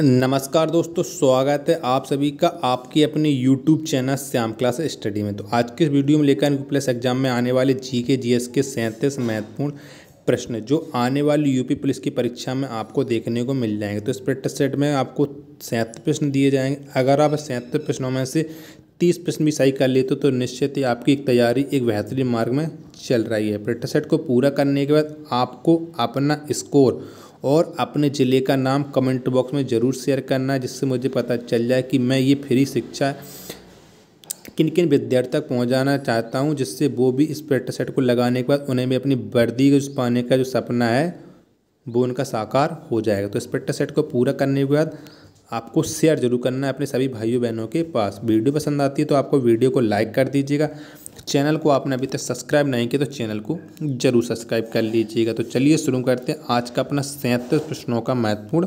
नमस्कार दोस्तों स्वागत है आप सभी का आपके अपने YouTube channel Shyam class study में तो आज के इस वीडियो में लेकर प्लस एग्जाम में आने वाले जी के जी एस के सैंतीस महत्वपूर्ण प्रश्न जो आने वाली यूपी पुलिस की परीक्षा में आपको देखने को मिल जाएंगे तो इस प्रैक्टिस सेट में आपको सैंतीस प्रश्न दिए जाएंगे अगर आप सैंतीस प्रश्नों में से तीस प्रश्न भी सही कर लेते हो तो निश्चित ही आपकी एक तैयारी एक बेहतरीन मार्ग में चल रही है प्रैक्टिस सेट को पूरा करने के बाद आपको अपना स्कोर और अपने ज़िले का नाम कमेंट बॉक्स में ज़रूर शेयर करना जिससे मुझे पता चल जाए कि मैं ये फ्री शिक्षा किन किन विद्यार्थी तक पहुंचाना चाहता हूं जिससे वो भी इस पेटर सेट को लगाने के बाद उन्हें भी अपनी वर्दी को पाने का जो सपना है वो उनका साकार हो जाएगा तो इस पेटर सेट को पूरा करने के बाद आपको शेयर जरूर करना है अपने सभी भाइयों बहनों के पास वीडियो पसंद आती है तो आपको वीडियो को लाइक कर दीजिएगा चैनल को आपने अभी तक सब्सक्राइब नहीं किया तो चैनल को जरूर सब्सक्राइब कर लीजिएगा तो चलिए शुरू करते हैं आज का अपना सैंतीस प्रश्नों का महत्वपूर्ण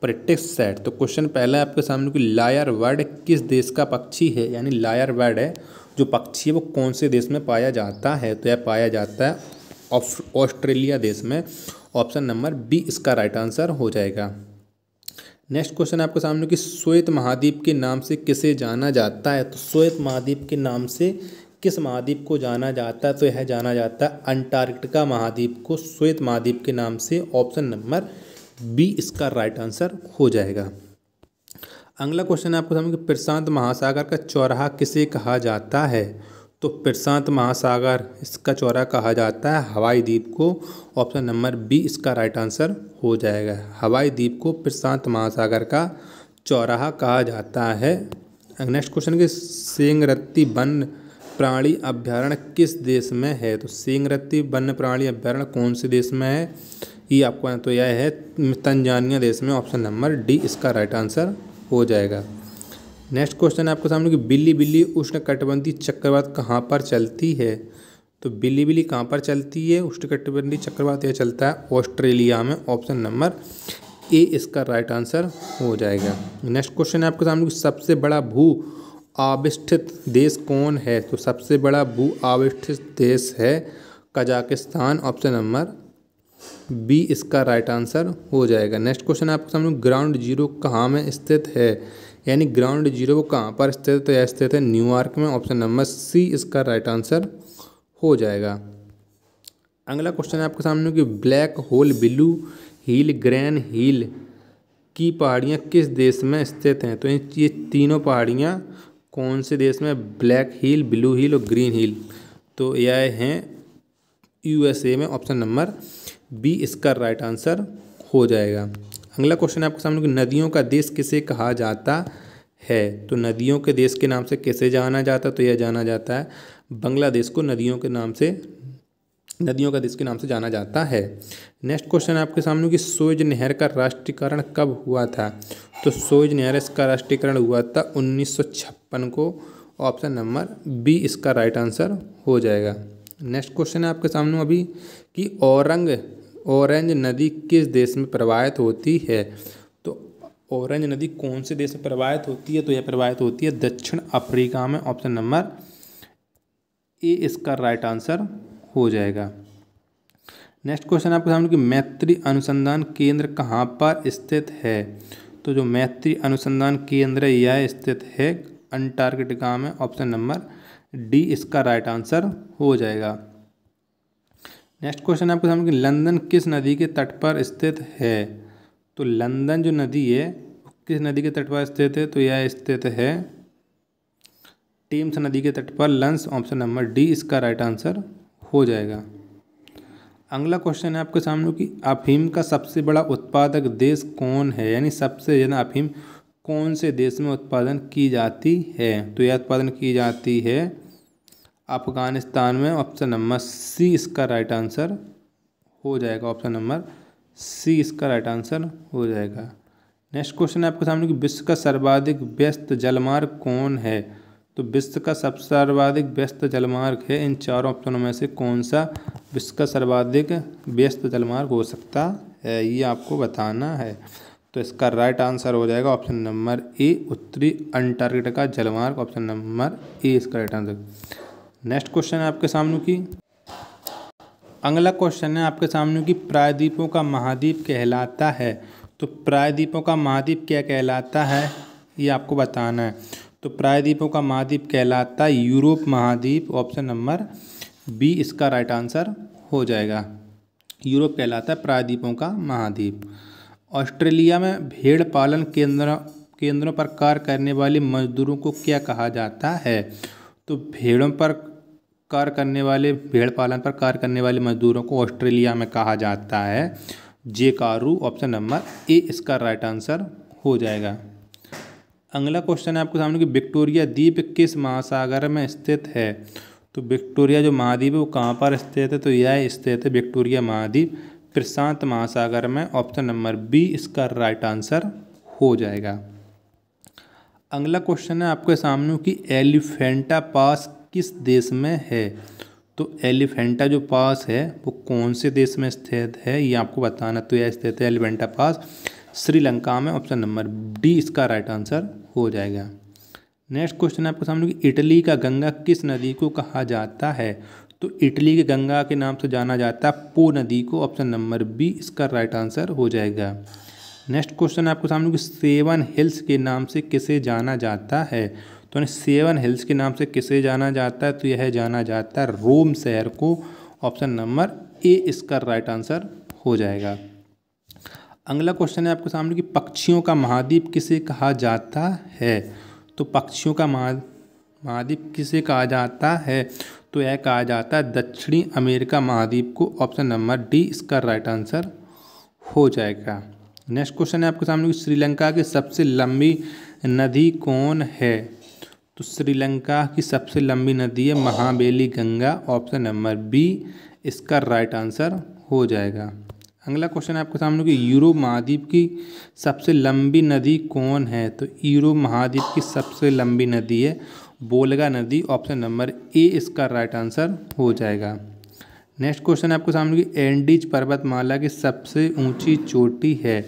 प्रैक्टिस सेट तो क्वेश्चन पहला है आपके सामने कि लायर वर्ड किस देश का पक्षी है यानी लायर वर्ड है जो पक्षी है वो कौन से देश में पाया जाता है तो यह पाया जाता है ऑस्ट्रेलिया देश में ऑप्शन नंबर बी इसका राइट आंसर हो जाएगा नेक्स्ट क्वेश्चन आपके सामने कि श्वेत महाद्वीप के नाम से किसे जाना जाता है तो श्वेत महाद्वीप के नाम से किस महाद्वीप को जाना जाता है तो यह जाना जाता है अंटार्कटिका महाद्वीप को श्वेत महाद्वीप के नाम से ऑप्शन नंबर बी इसका राइट आंसर हो जाएगा अगला क्वेश्चन आपको समझ प्रशांत महासागर का चौराहा किसे कहा जाता है तो प्रशांत महासागर इसका चौरा कहा जाता है हवाई द्वीप को ऑप्शन नंबर बी इसका राइट आंसर हो जाएगा हवाई द्वीप को प्रशांत महासागर का चौराहा कहा जाता है नेक्स्ट क्वेश्चन के सेंगरत्ती बंद प्राणी अभ्यारण्य किस देश में है तो सिंगरती वन्य प्राणी अभ्यारण्य कौन से देश में है ये आपको तो यह है तंजानिया देश में ऑप्शन नंबर डी इसका राइट आंसर हो जाएगा नेक्स्ट क्वेश्चन है आपको सामने कि बिल्ली बिल्ली उष्ण चक्रवात कहाँ पर चलती है तो बिल्ली बिल्ली कहाँ पर चलती है उष्ण चक्रवात यह चलता है ऑस्ट्रेलिया में ऑप्शन नंबर ए इसका राइट आंसर हो जाएगा नेक्स्ट क्वेश्चन है आपके सामने सबसे बड़ा भू आविष्ठित देश कौन है तो सबसे बड़ा भू आविष्ठित देश है कजाकिस्तान ऑप्शन नंबर बी इसका राइट आंसर हो जाएगा नेक्स्ट क्वेश्चन आपके सामने ग्राउंड जीरो कहाँ में स्थित है यानी ग्राउंड जीरो कहाँ पर स्थित है स्थित है न्यूयॉर्क में ऑप्शन नंबर सी इसका राइट आंसर हो जाएगा अगला क्वेश्चन है आपके सामने कि black hole blue hill green hill की पहाड़ियाँ किस देश में स्थित हैं तो ये तीनों पहाड़ियाँ कौन से देश में ब्लैक हील ब्लू हील और ग्रीन हील तो यह हैं यूएसए में ऑप्शन नंबर बी इसका राइट आंसर हो जाएगा अगला क्वेश्चन है आपके सामने नदियों का देश किसे कहा जाता है तो नदियों के देश के नाम से किसे जाना जाता है तो यह जाना जाता है बांग्लादेश को नदियों के नाम से नदियों का देश के नाम से जाना जाता है नेक्स्ट क्वेश्चन है आपके सामने कि सोएज नहर का राष्ट्रीयकरण कब हुआ था तो सोइज नियर इसका राष्ट्रीयकरण हुआ था उन्नीस को ऑप्शन नंबर बी इसका राइट आंसर हो जाएगा नेक्स्ट क्वेश्चन है आपके सामने अभी कि औरंग ऑरेंज नदी किस देश में प्रवाहित होती है तो ऑरेंज नदी कौन से देश में प्रवाहित होती है तो यह प्रवाहित होती है दक्षिण अफ्रीका में ऑप्शन नंबर ए इसका राइट आंसर हो जाएगा नेक्स्ट क्वेश्चन आपके सामने कि मैत्री अनुसंधान केंद्र कहाँ पर स्थित है तो जो मैत्री अनुसंधान केंद्र यह स्थित है अंटार्कटिका में ऑप्शन नंबर डी इसका राइट आंसर हो जाएगा नेक्स्ट क्वेश्चन आपके सामने कि लंदन किस नदी के तट पर स्थित है तो लंदन जो नदी है किस नदी के तट पर स्थित है तो यह स्थित है टीम्स नदी के तट पर लंस ऑप्शन नंबर डी इसका राइट आंसर हो जाएगा अगला क्वेश्चन है आपके सामने कि अफीम का सबसे बड़ा उत्पादक देश कौन है यानी सबसे ज़्यादा अफीम कौन से देश में उत्पादन की जाती है तो यह उत्पादन की जाती है अफगानिस्तान में ऑप्शन नंबर सी इसका राइट आंसर हो जाएगा ऑप्शन नंबर सी इसका राइट आंसर हो जाएगा नेक्स्ट क्वेश्चन है आपके सामने कि विश्व का सर्वाधिक व्यस्त जलमार्ग कौन है तो विश्व का सबसे सर्वाधिक व्यस्त जलमार्ग है इन चारों ऑप्शनों में से कौन सा विश्व का सर्वाधिक व्यस्त जलमार्ग हो सकता है ये आपको बताना है तो इसका राइट आंसर हो जाएगा ऑप्शन नंबर ए उत्तरी अंटार्कटिका जलमार्ग ऑप्शन नंबर ए इसका राइट आंसर नेक्स्ट क्वेश्चन है आपके सामने की अगला क्वेश्चन है आपके सामने की प्रायद्वीपों का महाद्वीप कहलाता है तो प्रायद्वीपों का महाद्वीप क्या कहलाता है ये आपको बताना है तो प्रायद्वीपों का महाद्वीप कहलाता है यूरोप महाद्वीप ऑप्शन नंबर बी इसका राइट आंसर हो जाएगा यूरोप कहलाता है प्रायद्वीपों का महाद्वीप ऑस्ट्रेलिया में भेड़ पालन केंद्र केंद्रों पर कार्य करने वाले मजदूरों को क्या कहा जाता है तो भेड़ों पर कार्य करने वाले भेड़ पालन पर कार्य करने वाले मजदूरों को ऑस्ट्रेलिया में कहा जाता है जे कारू ऑप्शन नंबर ए इसका राइट आंसर हो जाएगा अगला क्वेश्चन है आपके सामने कि विक्टोरिया द्वीप किस महासागर में स्थित है तो विक्टोरिया जो महाद्वीप है वो कहाँ पर स्थित है तो यह स्थित है विक्टोरिया महाद्वीप प्रशांत महासागर में ऑप्शन नंबर बी इसका राइट आंसर हो जाएगा अगला क्वेश्चन है आपके सामने कि एलिफेंटा पास किस देश में है तो एलिफेंटा जो पास है वो कौन से देश में स्थित है ये आपको बताना तो यह स्थित है एलिफेंटा पास श्रीलंका में ऑप्शन नंबर डी इसका राइट आंसर हो जाएगा नेक्स्ट क्वेश्चन आपके सामने कि इटली का गंगा किस नदी को कहा जाता है तो इटली के गंगा के नाम से जाना जाता है पो नदी को ऑप्शन नंबर बी इसका राइट आंसर हो जाएगा नेक्स्ट क्वेश्चन आपके सामने कि सेवन हिल्स के नाम से किसे जाना जाता है तो सेवन हिल्स के नाम से किसे जाना जाता है तो यह जाना जाता है रोम शहर को ऑप्शन नंबर ए इसका राइट आंसर हो जाएगा अगला क्वेश्चन है आपके सामने कि पक्षियों का महाद्वीप किसे कहा जाता है तो पक्षियों का महा महाद्वीप किसे कहा जाता है तो यह कहा जाता है दक्षिणी अमेरिका महाद्वीप को ऑप्शन नंबर डी इसका राइट आंसर हो जाएगा नेक्स्ट क्वेश्चन है आपके सामने श्रीलंका की सबसे लंबी नदी कौन है तो श्रीलंका की सबसे लंबी नदी है Mahaweli Ganga option number B इसका राइट आंसर हो जाएगा अगला क्वेश्चन है आपके सामने कि यूरोप महाद्वीप की सबसे लंबी नदी कौन है तो यूरोप महाद्वीप की सबसे लंबी नदी है बोलगा नदी ऑप्शन नंबर ए इसका राइट आंसर हो जाएगा नेक्स्ट क्वेश्चन है आपके सामने कि एंडीज पर्वतमाला की सबसे ऊंची चोटी है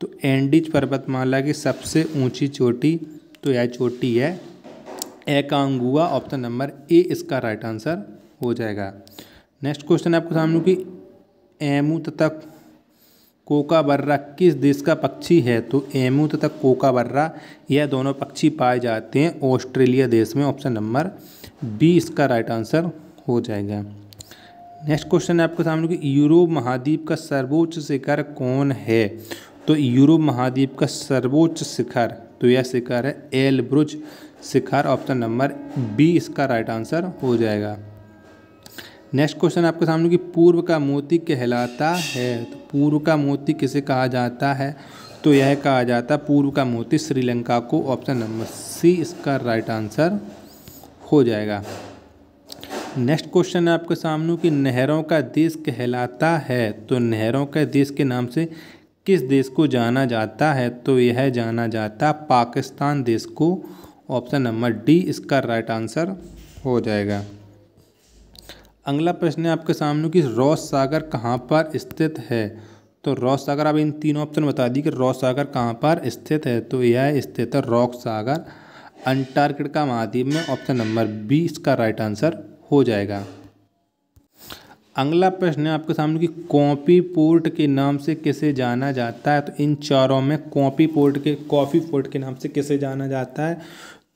तो एंडीज पर्वतमाला की सबसे ऊंची चोटी तो यह चोटी है एकांगुआ ऑप्शन नंबर ए इसका राइट आंसर हो जाएगा नेक्स्ट क्वेश्चन है आपके सामने कि एमू तथा कोकाबर्रा किस देश का पक्षी है तो एमू तथा कोकाबर्रा यह दोनों पक्षी पाए जाते हैं ऑस्ट्रेलिया देश में ऑप्शन नंबर बी इसका राइट आंसर हो जाएगा नेक्स्ट क्वेश्चन है आपके सामने कि यूरोप महाद्वीप का सर्वोच्च शिखर कौन है तो यूरोप महाद्वीप का सर्वोच्च शिखर तो यह शिखर है एलब्रुज शिखर ऑप्शन नंबर बी इसका राइट आंसर हो जाएगा नेक्स्ट क्वेश्चन आपके सामने कि पूर्व का मोती कहलाता है तो पूर्व का मोती किसे कहा जाता है तो यह कहा जाता है पूर्व का मोती श्रीलंका को ऑप्शन नंबर सी इसका राइट आंसर हो जाएगा नेक्स्ट क्वेश्चन है आपके सामने कि नहरों का देश कहलाता है तो नहरों के देश के नाम से किस देश को जाना जाता है तो यह जाना जाता पाकिस्तान देश को ऑप्शन नंबर डी इसका राइट आंसर हो जाएगा अगला प्रश्न है आपके सामने कि रॉस सागर कहाँ पर स्थित है तो रॉस सागर आप इन तीनों ऑप्शन बता दी कि रॉस सागर कहाँ पर स्थित है तो यह स्थित है रॉक सागर अंटार्कटिका महाद्वीप में ऑप्शन नंबर बी इसका राइट आंसर हो जाएगा अगला प्रश्न है आपके सामने कि कॉपी पोर्ट के नाम से किसे जाना जाता है तो इन चारों में कॉपी पोर्ट के कॉफ़ी पोर्ट के नाम से किसे जाना जाता है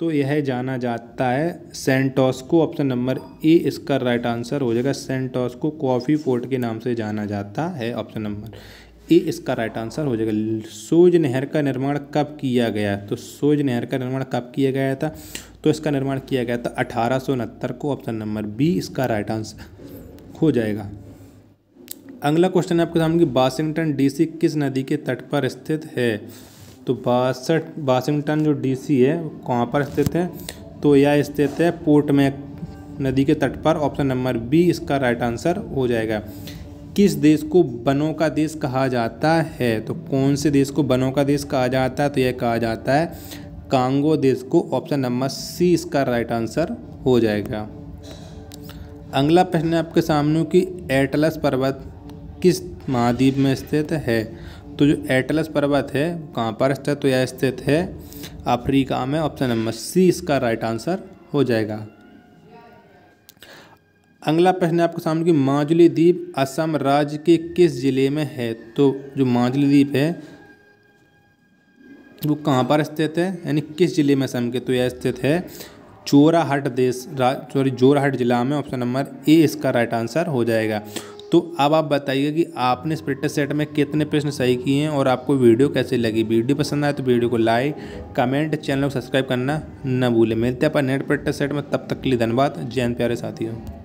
तो यह जाना जाता है सेंटोस्को ऑप्शन नंबर ए इसका राइट आंसर हो जाएगा सेंटोस्को कॉफ़ी फोर्ट के नाम से जाना जाता है ऑप्शन नंबर ए इसका राइट आंसर हो जाएगा सोज नहर का निर्माण कब किया गया तो सोज नहर का निर्माण कब किया गया था तो इसका निर्माण किया गया था अठारह को ऑप्शन नंबर बी इसका राइट आंसर हो जाएगा अगला क्वेश्चन है आपके सामने कि वाशिंगटन डीसी किस नदी के तट पर स्थित है तो बासठ वाशिंगटन जो डीसी है कहाँ पर स्थित है तो यह स्थित है पोर्ट में नदी के तट पर ऑप्शन नंबर बी इसका राइट आंसर हो जाएगा किस देश को बनों का देश कहा जाता है तो कौन से देश को बनों का देश कहा जाता है तो यह कहा जाता है कांगो देश को ऑप्शन नंबर सी इसका राइट आंसर हो जाएगा अगला प्रश्न है आपके सामने कि एटलस पर्वत किस महाद्वीप में स्थित है तो जो एटलस पर्वत है कहाँ पर स्थित तो यह स्थित है अफ्रीका में ऑप्शन नंबर सी इसका राइट आंसर हो जाएगा अगला प्रश्न आपके सामने कि माजुली द्वीप असम राज्य के किस जिले में है तो जो माजुली द्वीप है वो कहाँ पर स्थित है यानी किस जिले में असम के तो यह स्थित है चोराहट देश सॉरी जोराहट जिला में ऑप्शन नंबर ए इसका राइट आंसर हो जाएगा तो अब आप बताइए कि आपने इस प्रैक्टिस सेट में कितने प्रश्न सही किए हैं और आपको वीडियो कैसे लगी वीडियो पसंद आए तो वीडियो को लाइक कमेंट चैनल को सब्सक्राइब करना न भूलें मिलते हैं अपने नेट प्रैक्टिस सेट में तब तक के लिए धन्यवाद जैन प्यारे साथियों